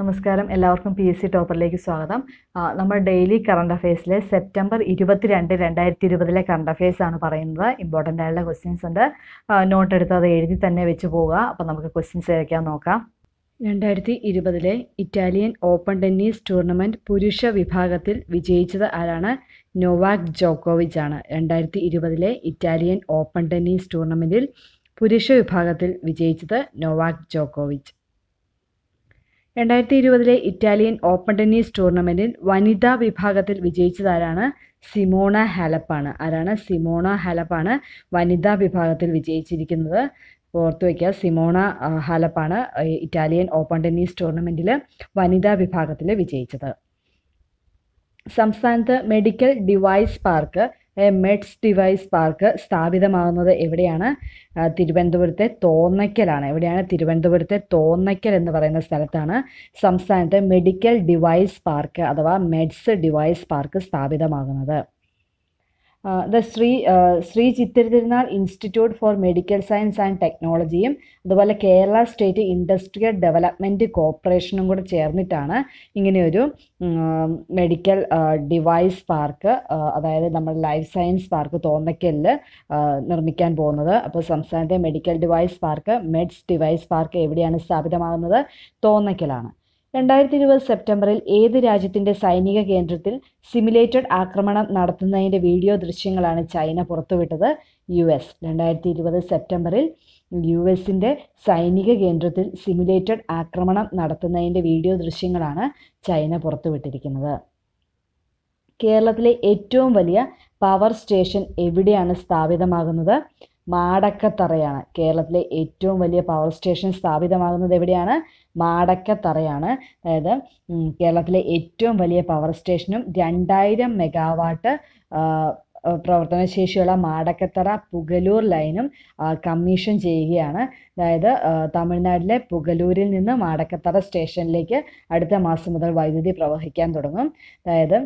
നമസ്കാരം എല്ലാവർക്കും P S C ടോപ്പറിലേക്ക് സ്വാഗതം നമ്മൾ ഡെയിലി കറണ്ട് അഫയേഴ്സിലെ സെപ്റ്റംബർ ഇരുപത്തിരണ്ട് രണ്ടായിരത്തി ഇരുപതിലെ കറണ്ട് അഫയേഴ്സ് ആണ് പറയുന്നത് ഇമ്പോർട്ടൻ്റ് ആയിട്ടുള്ള ക്വസ്റ്റ്യൻസ് ഉണ്ട് നോട്ട് എടുത്ത് അത് എഴുതി തന്നെ വെച്ച് പോവുക അപ്പോൾ നമുക്ക് ക്വസ്റ്റ്യൻസ് ഏതൊക്കെയാണെന്ന് നോക്കാം രണ്ടായിരത്തി ഇരുപതിലെ ഇറ്റാലിയൻ ഓപ്പൺ ടെന്നീസ് ടൂർണമെൻറ്റ് പുരുഷ വിഭാഗത്തിൽ വിജയിച്ചത് ആരാണ് നോവാക് ജോക്കോവിച്ച് ആണ് രണ്ടായിരത്തി ഇരുപതിലെ ഇറ്റാലിയൻ ഓപ്പൺ ടെന്നീസ് ടൂർണമെൻറ്റിൽ പുരുഷ വിഭാഗത്തിൽ വിജയിച്ചത് നോവാക് ജോക്കോവിച്ച് രണ്ടായിരത്തി ഇരുപതിലെ ഇറ്റാലിയൻ ഓപ്പൺ ടെന്നീസ് ടൂർണമെൻറ്റിൽ വനിതാ വിഭാഗത്തിൽ വിജയിച്ചതാരാണ് സിമോണ ഹാലപ്പാണ് ആരാണ് സിമോണ ഹാലപ്പാണ് വനിതാ വിഭാഗത്തിൽ വിജയിച്ചിരിക്കുന്നത് ഓർത്തു വയ്ക്കുക സിമോണ ഹാലപ്പാണ് ഇറ്റാലിയൻ ഓപ്പൺ ടെന്നീസ് ടൂർണമെൻറ്റിൽ വനിതാ വിഭാഗത്തിൽ വിജയിച്ചത് സംസ്ഥാനത്ത് medical device park meds device park സ്ഥാപിതമാകുന്നത് എവിടെയാണ് തിരുവനന്തപുരത്തെ തോന്നയ്ക്കലാണ് എവിടെയാണ് തിരുവനന്തപുരത്തെ തോന്നയ്ക്കൽ എന്ന് പറയുന്ന സ്ഥലത്താണ് സംസ്ഥാനത്തെ മെഡിക്കൽ ഡിവൈസ് പാർക്ക് അഥവാ മെഡ്സ് ഡിവൈസ് പാർക്ക് സ്ഥാപിതമാകുന്നത് the Shri Shri Chithirathirunal institute for medical science and ടെക്നോളജിയും അതുപോലെ കേരള സ്റ്റേറ്റ് ഇൻഡസ്ട്രിയൽ ഡെവലപ്മെൻറ്റ് കോർപ്പറേഷനും കൂടെ ചേർന്നിട്ടാണ് ഇങ്ങനെയൊരു മെഡിക്കൽ ഡിവൈസ് പാർക്ക് അതായത് നമ്മുടെ ലൈഫ് സയൻസ് പാർക്ക് തോന്നക്കല്ല് നിർമ്മിക്കാൻ പോകുന്നത് അപ്പോൾ സംസ്ഥാനത്തെ medical device park meds device park എവിടെയാണ് സ്ഥാപിതമാകുന്നത് തോന്നക്കലാണ് രണ്ടായിരത്തി ഇരുപത് സെപ്റ്റംബറിൽ ഏത് രാജ്യത്തിൻ്റെ സൈനിക കേന്ദ്രത്തിൽ സിമുലേറ്റഡ് ആക്രമണം നടത്തുന്നതിൻ്റെ വീഡിയോ ദൃശ്യങ്ങളാണ് ചൈന പുറത്തുവിട്ടത് യു എസ് രണ്ടായിരത്തി ഇരുപത് സെപ്റ്റംബറിൽ യു എസിൻ്റെ സൈനിക കേന്ദ്രത്തിൽ സിമുലേറ്റഡ് ആക്രമണം നടത്തുന്നതിൻ്റെ വീഡിയോ ദൃശ്യങ്ങളാണ് ചൈന പുറത്തുവിട്ടിരിക്കുന്നത് കേരളത്തിലെ ഏറ്റവും വലിയ പവർ സ്റ്റേഷൻ എവിടെയാണ് സ്ഥാപിതമാകുന്നത് മാടക്കത്തറയാണ് കേരളത്തിലെ ഏറ്റവും വലിയ പവർ സ്റ്റേഷൻ സ്ഥാപിതമാകുന്നത് എവിടെയാണ് മാടക്കത്തറയാണ് അതായത് കേരളത്തിലെ ഏറ്റവും വലിയ പവർ സ്റ്റേഷനും രണ്ടായിരം മെഗാവാട്ട് പ്രവർത്തനശേഷിയുള്ള മാടക്കത്തറ പുഗലൂർ ലൈനും കമ്മീഷൻ ചെയ്യുകയാണ് അതായത് തമിഴ്നാട്ടിലെ പുഗലൂരിൽ നിന്ന് മാടക്കത്തറ സ്റ്റേഷനിലേക്ക് അടുത്ത മാസം മുതൽ വൈദ്യുതി പ്രവഹിക്കാൻ തുടങ്ങും അതായത്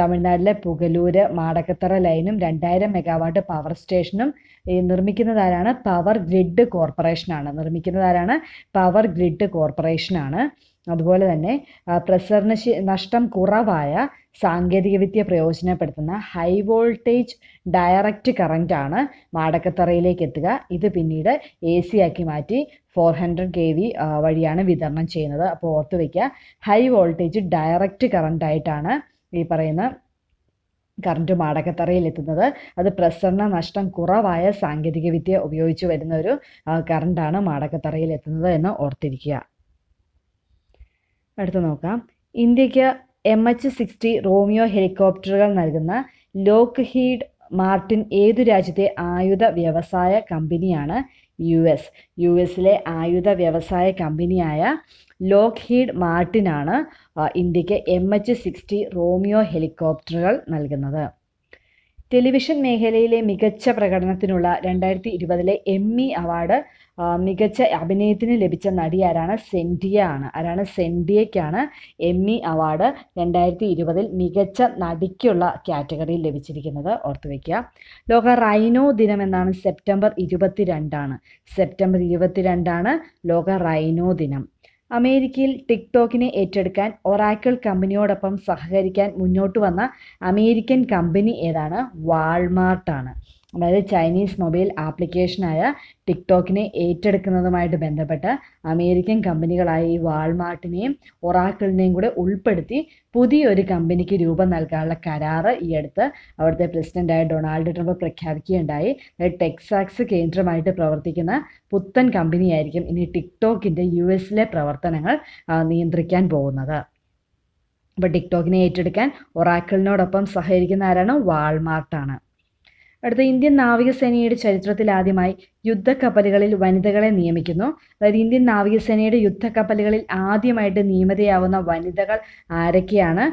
തമിഴ്നാട്ടിലെ പുഗലൂര് മാടക്കത്തറ ലൈനും രണ്ടായിരം മെഗാവാട്ട് പവർ സ്റ്റേഷനും നിർമ്മിക്കുന്നതാരാണ് പവർ ഗ്രിഡ് കോർപ്പറേഷനാണ് നിർമ്മിക്കുന്നതാരാണ് പവർ ഗ്രിഡ് കോർപ്പറേഷനാണ് അതുപോലെ തന്നെ പ്രസരണ നഷ്ടം കുറവായ സാങ്കേതികവിദ്യ പ്രയോജനപ്പെടുത്തുന്ന ഹൈ വോൾട്ടേജ് ഡയറക്റ്റ് കറൻ്റ് ആണ് മാടക്കത്തറയിലേക്ക് എത്തുക ഇത് പിന്നീട് എ സി ആക്കി മാറ്റി ഫോർ ഹൺഡ്രഡ് കെ വി വഴിയാണ് വിതരണം ചെയ്യുന്നത് അപ്പോൾ ഓർത്ത് വയ്ക്കുക ഹൈ വോൾട്ടേജ് ഡയറക്റ്റ് കറൻ്റ് ആയിട്ടാണ് ഈ പറയുന്ന കറണ്ട് മാടക്കത്തറയിൽ എത്തുന്നത് അത് പ്രസരണ നഷ്ടം കുറവായ സാങ്കേതികവിദ്യ ഉപയോഗിച്ച് വരുന്ന ഒരു കറണ്ടാണ് മാടക്കത്തറയിൽ എത്തുന്നത് എന്ന് ഓർത്തിരിക്കുക അടുത്ത് നോക്കാം ഇന്ത്യക്ക് എം എച്ച് സിക്സ്റ്റി റോമിയോ ഹെലികോപ്റ്ററുകൾ നൽകുന്ന ലോക്ക് ഹീഡ് മാർട്ടിൻ ഏതു രാജ്യത്തെ ആയുധ വ്യവസായ കമ്പനിയാണ് യു എസ് യു എസിലെ ആയുധ വ്യവസായ കമ്പനിയായ ലോക്ക് ഹീഡ് മാർട്ടിനാണ് ഇന്ത്യക്ക് എം എച്ച് സിക്സ്റ്റി റോമിയോ ഹെലികോപ്റ്ററുകൾ നൽകുന്നത് ടെലിവിഷൻ മേഖലയിലെ മികച്ച പ്രകടനത്തിനുള്ള രണ്ടായിരത്തി ഇരുപതിലെ എം ഇ അവാർഡ് മികച്ച അഭിനയത്തിന് ലഭിച്ച നടി ആരാണ് സെൻഡിയ ആണ് ആരാണ് സെൻഡിയയ്ക്കാണ് എമ്മി അവാർഡ് രണ്ടായിരത്തി ഇരുപതിൽ മികച്ച നടിക്കുള്ള കാറ്റഗറിയിൽ ലഭിച്ചിരിക്കുന്നത് ഓർത്തു ലോക റൈനോ ദിനം എന്നാണ് സെപ്റ്റംബർ രണ്ടാണ് സെപ്റ്റംബർ ഇരുപത്തിരണ്ടാണ് ലോക റൈനോ ദിനം അമേരിക്കയിൽ ടിക്ടോക്കിനെ ഏറ്റെടുക്കാൻ ഒറാക്കിൾ കമ്പനിയോടൊപ്പം സഹകരിക്കാൻ മുന്നോട്ട് വന്ന അമേരിക്കൻ കമ്പനി ഏതാണ് വാൾമാർട്ടാണ് അതായത് ചൈനീസ് മൊബൈൽ ആപ്ലിക്കേഷനായ ടിക്ടോക്കിനെ ഏറ്റെടുക്കുന്നതുമായിട്ട് ബന്ധപ്പെട്ട് അമേരിക്കൻ കമ്പനികളായ ഈ വാൾമാർട്ടിനെയും ഒറാക്കിളിനെയും കൂടെ ഉൾപ്പെടുത്തി പുതിയൊരു കമ്പനിക്ക് രൂപം നൽകാനുള്ള കരാറ് ഈ അടുത്ത് അവിടുത്തെ പ്രസിഡന്റായ ഡൊണാൾഡ് ട്രംപ് പ്രഖ്യാപിക്കുകയുണ്ടായി ടെക്സാക്സ് കേന്ദ്രമായിട്ട് പ്രവർത്തിക്കുന്ന പുത്തൻ കമ്പനിയായിരിക്കും ഇനി ടിക്ടോക്കിൻ്റെ യു എസിലെ പ്രവർത്തനങ്ങൾ നിയന്ത്രിക്കാൻ പോകുന്നത് അപ്പോൾ ടിക്ടോക്കിനെ ഏറ്റെടുക്കാൻ ഒറാക്കിളിനോടൊപ്പം സഹകരിക്കുന്ന ആരാണ് വാൾമാർട്ടാണ് അടുത്ത ഇന്ത്യൻ നാവികസേനയുടെ ചരിത്രത്തിൽ ആദ്യമായി യുദ്ധക്കപ്പലുകളിൽ വനിതകളെ നിയമിക്കുന്നു അതായത് ഇന്ത്യൻ നാവികസേനയുടെ യുദ്ധക്കപ്പലുകളിൽ ആദ്യമായിട്ട് നിയമിതയാവുന്ന വനിതകൾ ആരൊക്കെയാണ്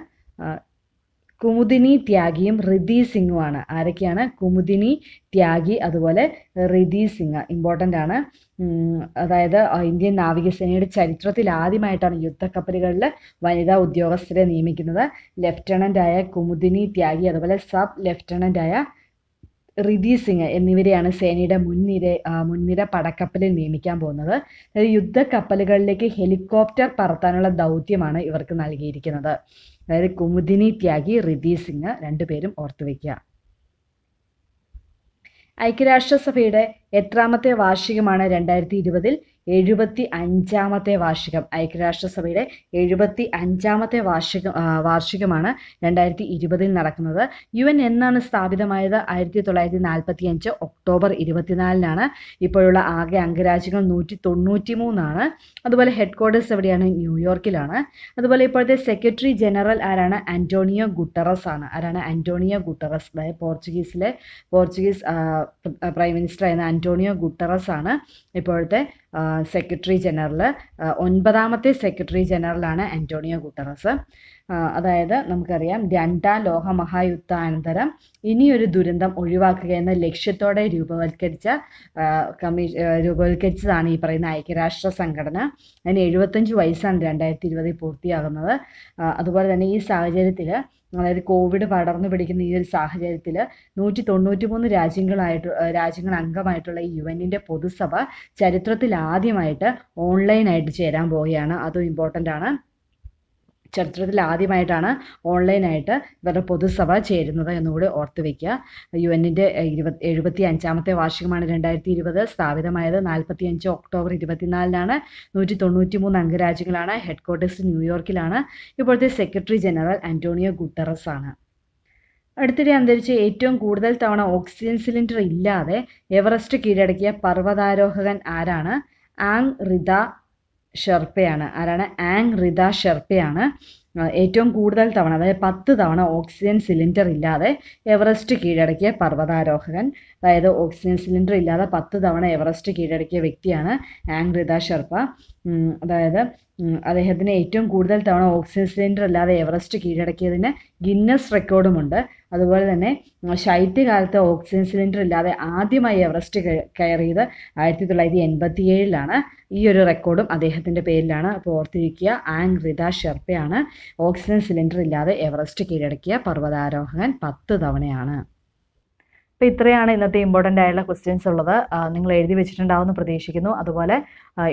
കുമുദിനി ത്യാഗിയും റിദി സിംഗുമാണ് ആരൊക്കെയാണ് കുമുദിനി ത്യാഗി അതുപോലെ റിദി സിംഗ് ഇമ്പോർട്ടൻ്റ് ആണ് അതായത് ഇന്ത്യൻ നാവികസേനയുടെ ചരിത്രത്തിൽ ആദ്യമായിട്ടാണ് യുദ്ധക്കപ്പലുകളിൽ വനിതാ ഉദ്യോഗസ്ഥരെ നിയമിക്കുന്നത് ലെഫ്റ്റനൻ്റ് ആയ കുമുദിനി ത്യാഗി അതുപോലെ സബ് ലെഫ്റ്റനൻ്റ് ആയ റിതി സിംഗ് എന്നിവരെയാണ് സേനയുടെ മുൻനിര മുൻനിര പടക്കപ്പലിൽ നിയമിക്കാൻ പോകുന്നത് അതായത് യുദ്ധക്കപ്പലുകളിലേക്ക് ഹെലികോപ്റ്റർ പറത്താനുള്ള ദൗത്യമാണ് ഇവർക്ക് നൽകിയിരിക്കുന്നത് അതായത് കുമുദിനി ത്യാഗി റിതി സിംഗ് രണ്ടുപേരും ഓർത്തുവെക്കുക ഐക്യരാഷ്ട്രസഭയുടെ എട്ടാമത്തെ വാർഷികമാണ് രണ്ടായിരത്തി ഇരുപതിൽ എഴുപത്തി അഞ്ചാമത്തെ വാർഷികം ഐക്യരാഷ്ട്രസഭയുടെ എഴുപത്തി അഞ്ചാമത്തെ വാർഷിക വാർഷികമാണ് രണ്ടായിരത്തി ഇരുപതിൽ നടക്കുന്നത് യു എൻ എന്നാണ് സ്ഥാപിതമായത് ആയിരത്തി തൊള്ളായിരത്തി നാൽപ്പത്തി അഞ്ച് ഒക്ടോബർ ഇരുപത്തിനാലിനാണ് ഇപ്പോഴുള്ള ആകെ അംഗരാജ്യങ്ങൾ നൂറ്റി തൊണ്ണൂറ്റി മൂന്നാണ് അതുപോലെ ഹെഡ് ക്വാർട്ടേഴ്സ് എവിടെയാണ് ന്യൂയോർക്കിലാണ് അതുപോലെ ഇപ്പോഴത്തെ സെക്രട്ടറി ജനറൽ ആരാണ് അന്റോണിയോ ഗുട്ടറസ് ആണ് ആരാണ് അന്റോണിയോ ഗുട്ടറസ് അതായത് പോർച്ചുഗീസിലെ പോർച്ചുഗീസ് പ്രൈം മിനിസ്റ്റർ ആയിരുന്ന അന്റോണിയോ ഗുട്ടറസ് ആണ് ഇപ്പോഴത്തെ സെക്രട്ടറി ജനറൽ ഒൻപതാമത്തെ സെക്രട്ടറി ജനറലാണ് ആൻറ്റോണിയോ ഗുട്ടറസ് അതായത് നമുക്കറിയാം രണ്ടാം ലോക മഹായുദ്ധാനന്തരം ഇനിയൊരു ദുരന്തം ഒഴിവാക്കുക എന്ന ലക്ഷ്യത്തോടെ രൂപവൽക്കരിച്ച കമ്മീഷ രൂപവത്കരിച്ചതാണ് ഈ പറയുന്ന ഐക്യരാഷ്ട്ര സംഘടന അതിന് എഴുപത്തഞ്ച് വയസ്സാണ് രണ്ടായിരത്തി ഇരുപതിൽ പൂർത്തിയാകുന്നത് അതുപോലെ തന്നെ ഈ സാഹചര്യത്തിൽ അതായത് കോവിഡ് പടർന്നു പിടിക്കുന്ന ഈ ഒരു സാഹചര്യത്തിൽ നൂറ്റി തൊണ്ണൂറ്റി മൂന്ന് രാജ്യങ്ങളായിട്ട് രാജ്യങ്ങൾ അംഗമായിട്ടുള്ള ഈ യു എന്നിൻ്റെ പൊതുസഭ ചരിത്രത്തിൽ ആദ്യമായിട്ട് ഓൺലൈനായിട്ട് ചേരാൻ പോവുകയാണ് അതും ഇമ്പോർട്ടൻ്റ് ആണ് ചരിത്രത്തിൽ ആദ്യമായിട്ടാണ് ഓൺലൈനായിട്ട് ഇവരുടെ പൊതുസഭ ചേരുന്നത് എന്നുകൂടി ഓർത്ത് വയ്ക്കുക യു എന്നിൻ്റെ ഇരുപത്തി എഴുപത്തി അഞ്ചാമത്തെ വാർഷികമാണ് രണ്ടായിരത്തി ഇരുപത് സ്ഥാപിതമായത് നാൽപ്പത്തി അഞ്ച് ഒക്ടോബർ ഇരുപത്തിനാലിനാണ് നൂറ്റി തൊണ്ണൂറ്റി മൂന്ന് അംഗരാജ്യങ്ങളാണ് ഹെഡ് ക്വാർട്ടേഴ്സ് ന്യൂയോർക്കിലാണ് ഇപ്പോഴത്തെ സെക്രട്ടറി ജനറൽ അന്റോണിയോ ഗുട്ടറസ് ആണ് അടുത്തിടെ അന്തരിച്ച് ഏറ്റവും കൂടുതൽ തവണ ഓക്സിജൻ സിലിണ്ടർ ഇല്ലാതെ എവറസ്റ്റ് കീഴടക്കിയ പർവ്വതാരോഹകൻ ആരാണ് ആങ് റിത ഷെർപ്പയാണ് ആരാണ് ആങ് റിത ഷെർപ്പയാണ് ഏറ്റവും കൂടുതൽ തവണ അതായത് പത്ത് തവണ ഓക്സിജൻ സിലിണ്ടർ ഇല്ലാതെ എവറസ്റ്റ് കീഴടക്കിയ പർവ്വതാരോഹകൻ അതായത് ഓക്സിജൻ സിലിണ്ടർ ഇല്ലാതെ പത്ത് തവണ എവറസ്റ്റ് കീഴടക്കിയ വ്യക്തിയാണ് ആംഗ്രിത ഷെർപ്പ അതായത് അദ്ദേഹത്തിന് ഏറ്റവും കൂടുതൽ തവണ ഓക്സിജൻ സിലിണ്ടർ അല്ലാതെ എവറസ്റ്റ് കീഴടക്കിയതിന് ഗിന്നസ് റെക്കോർഡുമുണ്ട് അതുപോലെ തന്നെ ശൈത്യകാലത്ത് ഓക്സിജൻ സിലിണ്ടർ ഇല്ലാതെ ആദ്യമായി എവറസ്റ്റ് കയറിയത് ആയിരത്തി തൊള്ളായിരത്തി എൺപത്തി ഏഴിലാണ് ഈ ഒരു റെക്കോർഡും അദ്ദേഹത്തിൻ്റെ പേരിലാണ് അപ്പോൾ ഓർത്തിരിക്കുക ആംഗ് റിത ഷെർപ്പയാണ് ഓക്സിജൻ സിലിണ്ടർ ഇല്ലാതെ എവറസ്റ്റ് കീഴടക്കിയ പർവ്വതാരോഹകൻ പത്ത് തവണയാണ് അപ്പോൾ ഇത്രയാണ് ഇന്നത്തെ ഇമ്പോർട്ടൻ്റ് ആയുള്ള ക്വസ്റ്റ്യൻസ് ഉള്ളത് നിങ്ങൾ എഴുതി വെച്ചിട്ടുണ്ടാവുമെന്ന് പ്രതീക്ഷിക്കുന്നു അതുപോലെ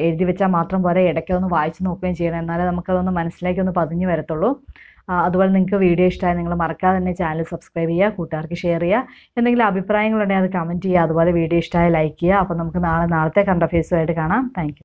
എഴുതി വെച്ചാൽ മാത്രം പോലെ ഇടയ്ക്കൊന്ന് വായിച്ച് നോക്കുകയും ചെയ്യണം എന്നാലേ നമുക്കതൊന്ന് മനസ്സിലേക്ക് ഒന്ന് പതിഞ്ഞു വരത്തുള്ളൂ അതുപോലെ നിങ്ങൾക്ക് വീഡിയോ ഇഷ്ടമായി നിങ്ങൾ മറക്കാതെ തന്നെ ചാനൽ സബ്സ്ക്രൈബ് ചെയ്യുക കൂട്ടുകാർക്ക് ഷെയർ ചെയ്യുക എന്തെങ്കിലും അഭിപ്രായങ്ങളുണ്ടെങ്കിൽ അത് കമൻറ്റ് ചെയ്യുക അതുപോലെ വീഡിയോ ഇഷ്ടമായി ലൈക്ക് ചെയ്യുക അപ്പോൾ നമുക്ക് നാളെ നാളത്തെ കണ്ട ഫേസുമായിട്ട് കാണാം താങ്ക്